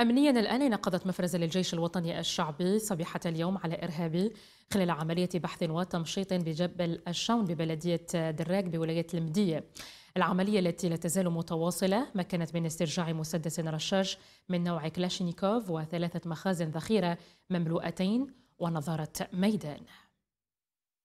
أمنيا الآن نقضت مفرزة للجيش الوطني الشعبي صبيحة اليوم على إرهابي خلال عملية بحث وتمشيط بجبل الشون ببلدية دراك بولاية المدية العملية التي لا تزال متواصلة مكنت من استرجاع مسدس رشاش من نوع كلاشينيكوف وثلاثة مخازن ذخيرة مملوءتين ونظارة ميدان